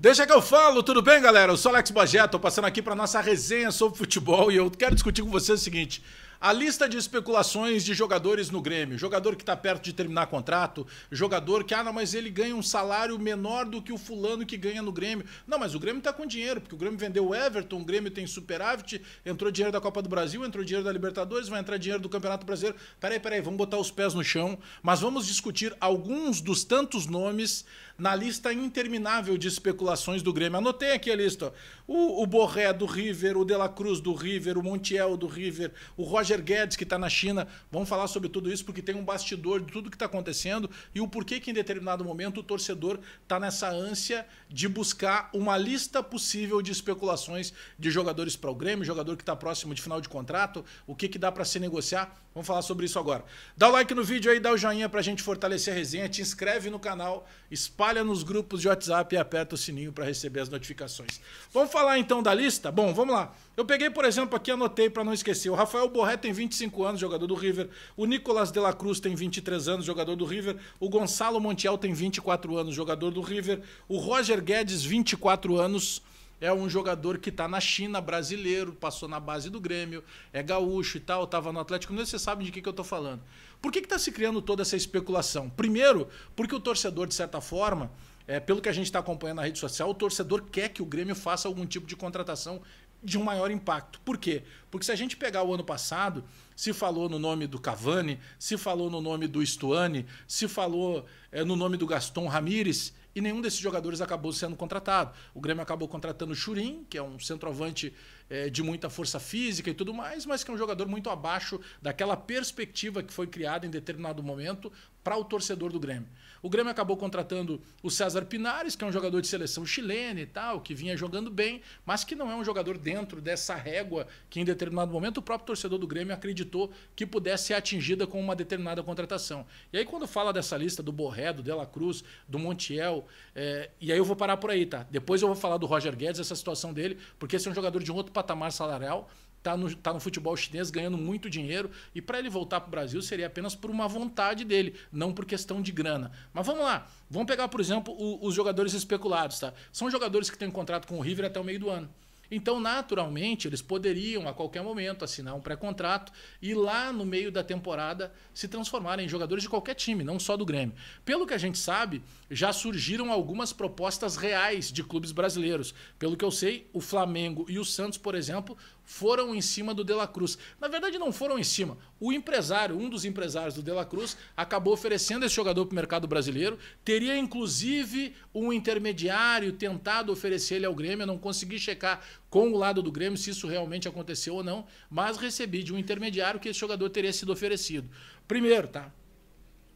Deixa que eu falo, tudo bem, galera? Eu sou Alex Bagé, tô passando aqui para nossa resenha sobre futebol e eu quero discutir com vocês o seguinte: a lista de especulações de jogadores no Grêmio. Jogador que está perto de terminar contrato, jogador que, ah, não, mas ele ganha um salário menor do que o fulano que ganha no Grêmio. Não, mas o Grêmio está com dinheiro, porque o Grêmio vendeu o Everton, o Grêmio tem superávit, entrou dinheiro da Copa do Brasil, entrou dinheiro da Libertadores, vai entrar dinheiro do Campeonato Brasileiro. Peraí, peraí, vamos botar os pés no chão, mas vamos discutir alguns dos tantos nomes na lista interminável de especulações do Grêmio. Anotei aqui a lista. O, o Borré do River, o De La Cruz do River, o Montiel do River, o Roger Roger Guedes, que está na China. Vamos falar sobre tudo isso, porque tem um bastidor de tudo que está acontecendo e o porquê que em determinado momento o torcedor está nessa ânsia de buscar uma lista possível de especulações de jogadores para o Grêmio, jogador que está próximo de final de contrato, o que, que dá para se negociar. Vamos falar sobre isso agora. Dá o like no vídeo aí, dá o joinha para a gente fortalecer a resenha, te inscreve no canal, espalha nos grupos de WhatsApp e aperta o sininho para receber as notificações. Vamos falar então da lista? Bom, vamos lá. Eu peguei, por exemplo, aqui, anotei para não esquecer. O Rafael Borré tem 25 anos, jogador do River. O Nicolas de la Cruz tem 23 anos, jogador do River. O Gonçalo Montiel tem 24 anos, jogador do River. O Roger Guedes, 24 anos. É um jogador que está na China, brasileiro, passou na base do Grêmio, é gaúcho e tal, estava no Atlético se vocês sabem de que, que eu estou falando. Por que está se criando toda essa especulação? Primeiro, porque o torcedor, de certa forma, é, pelo que a gente está acompanhando na rede social, o torcedor quer que o Grêmio faça algum tipo de contratação de um maior impacto. Por quê? Porque se a gente pegar o ano passado, se falou no nome do Cavani, se falou no nome do Stuani, se falou é, no nome do Gaston Ramírez, e nenhum desses jogadores acabou sendo contratado. O Grêmio acabou contratando o Churin, que é um centroavante é, de muita força física e tudo mais, mas que é um jogador muito abaixo daquela perspectiva que foi criada em determinado momento para o torcedor do Grêmio. O Grêmio acabou contratando o César Pinares, que é um jogador de seleção chilena e tal, que vinha jogando bem, mas que não é um jogador dentro dessa régua que em determinado momento o próprio torcedor do Grêmio acreditou que pudesse ser atingida com uma determinada contratação. E aí quando fala dessa lista do Borré, do Dela Cruz, do Montiel, é, e aí eu vou parar por aí, tá? Depois eu vou falar do Roger Guedes, essa situação dele, porque esse é um jogador de um outro patamar salarial, está no, tá no futebol chinês ganhando muito dinheiro e para ele voltar para o Brasil seria apenas por uma vontade dele, não por questão de grana. Mas vamos lá, vamos pegar, por exemplo, o, os jogadores especulados. Tá? São jogadores que têm contrato com o River até o meio do ano. Então, naturalmente, eles poderiam a qualquer momento assinar um pré-contrato e lá no meio da temporada se transformarem em jogadores de qualquer time, não só do Grêmio. Pelo que a gente sabe, já surgiram algumas propostas reais de clubes brasileiros. Pelo que eu sei, o Flamengo e o Santos, por exemplo, foram em cima do De La Cruz. Na verdade, não foram em cima. O empresário, um dos empresários do De La Cruz, acabou oferecendo esse jogador para o mercado brasileiro. Teria, inclusive, um intermediário tentado oferecer ele ao Grêmio. Eu não consegui checar com o lado do Grêmio se isso realmente aconteceu ou não, mas recebi de um intermediário que esse jogador teria sido oferecido. Primeiro, tá?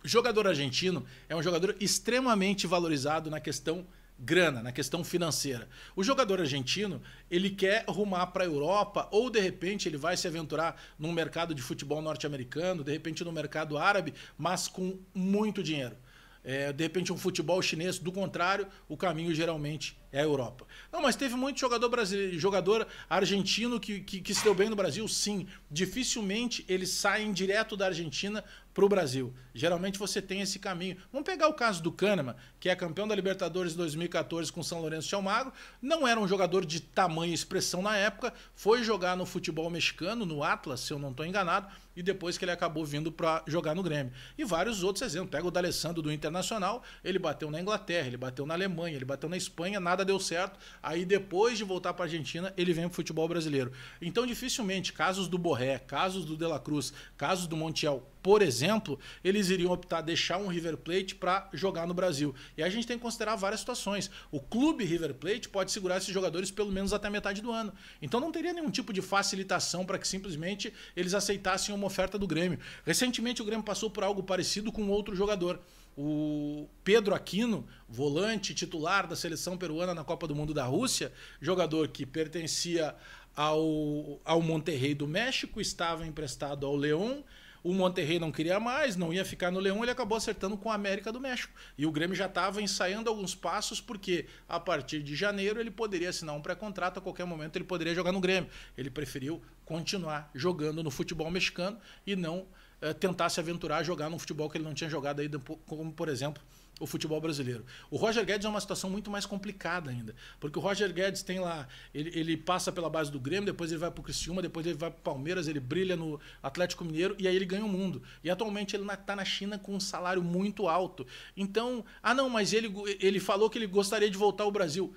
O jogador argentino é um jogador extremamente valorizado na questão grana, na questão financeira. O jogador argentino, ele quer rumar para a Europa ou de repente ele vai se aventurar num mercado de futebol norte-americano, de repente no mercado árabe, mas com muito dinheiro. É, de repente um futebol chinês, do contrário, o caminho geralmente é a Europa. Não, mas teve muito jogador brasileiro, jogador argentino que, que, que se deu bem no Brasil, sim. Dificilmente eles saem direto da Argentina para o Brasil. Geralmente você tem esse caminho. Vamos pegar o caso do Kahneman, que é campeão da Libertadores 2014 com São Lourenço de Almagro. Não era um jogador de tamanha expressão na época, foi jogar no futebol mexicano, no Atlas, se eu não estou enganado, e depois que ele acabou vindo para jogar no Grêmio. E vários outros exemplos. Pega o D'Alessandro do Internacional, ele bateu na Inglaterra, ele bateu na Alemanha, ele bateu na Espanha, nada deu certo. Aí depois de voltar para a Argentina, ele vem para o futebol brasileiro. Então, dificilmente, casos do Borré, casos do De La Cruz, casos do Montiel, por exemplo, eles iriam optar deixar um River Plate para jogar no Brasil. E a gente tem que considerar várias situações. O clube River Plate pode segurar esses jogadores pelo menos até metade do ano. Então não teria nenhum tipo de facilitação para que simplesmente eles aceitassem uma oferta do Grêmio. Recentemente o Grêmio passou por algo parecido com outro jogador. O Pedro Aquino, volante titular da seleção peruana na Copa do Mundo da Rússia, jogador que pertencia ao, ao Monterrey do México, estava emprestado ao León. O Monterrey não queria mais, não ia ficar no Leão, ele acabou acertando com a América do México. E o Grêmio já estava ensaiando alguns passos, porque a partir de janeiro ele poderia assinar um pré-contrato, a qualquer momento ele poderia jogar no Grêmio. Ele preferiu continuar jogando no futebol mexicano e não eh, tentar se aventurar a jogar num futebol que ele não tinha jogado aí, como por exemplo o futebol brasileiro. O Roger Guedes é uma situação muito mais complicada ainda, porque o Roger Guedes tem lá, ele, ele passa pela base do Grêmio, depois ele vai para o Criciúma, depois ele vai para o Palmeiras, ele brilha no Atlético Mineiro e aí ele ganha o mundo. E atualmente ele está na China com um salário muito alto. Então, ah não, mas ele, ele falou que ele gostaria de voltar ao Brasil.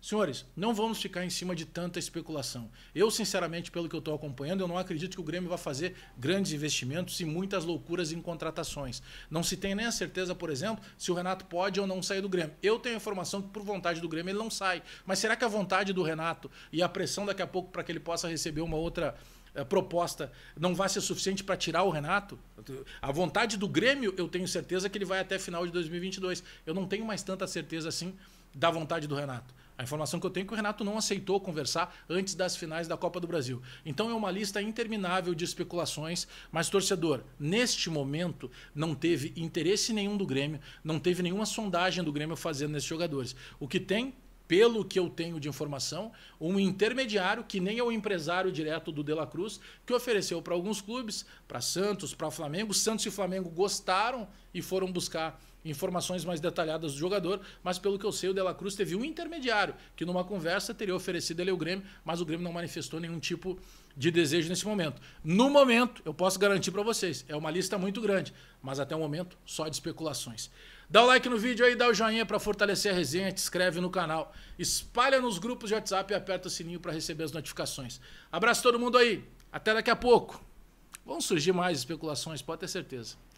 Senhores, não vamos ficar em cima de tanta especulação. Eu, sinceramente, pelo que eu estou acompanhando, eu não acredito que o Grêmio vai fazer grandes investimentos e muitas loucuras em contratações. Não se tem nem a certeza, por exemplo, se o Renato pode ou não sair do Grêmio. Eu tenho a informação que, por vontade do Grêmio, ele não sai. Mas será que a vontade do Renato e a pressão daqui a pouco para que ele possa receber uma outra eh, proposta não vai ser suficiente para tirar o Renato. A vontade do Grêmio, eu tenho certeza que ele vai até final de 2022. Eu não tenho mais tanta certeza assim da vontade do Renato. A informação que eu tenho é que o Renato não aceitou conversar antes das finais da Copa do Brasil. Então é uma lista interminável de especulações, mas torcedor, neste momento não teve interesse nenhum do Grêmio, não teve nenhuma sondagem do Grêmio fazendo nesses jogadores. O que tem pelo que eu tenho de informação, um intermediário que nem é o empresário direto do De La Cruz, que ofereceu para alguns clubes, para Santos, para Flamengo. Santos e Flamengo gostaram e foram buscar informações mais detalhadas do jogador, mas pelo que eu sei, o De La Cruz teve um intermediário que numa conversa teria oferecido ele ao Grêmio, mas o Grêmio não manifestou nenhum tipo de desejo nesse momento. No momento, eu posso garantir para vocês, é uma lista muito grande, mas até o momento só de especulações. Dá o like no vídeo aí, dá o joinha para fortalecer a resenha, te inscreve no canal, espalha nos grupos de WhatsApp e aperta o sininho para receber as notificações. Abraço todo mundo aí, até daqui a pouco. Vão surgir mais especulações, pode ter certeza.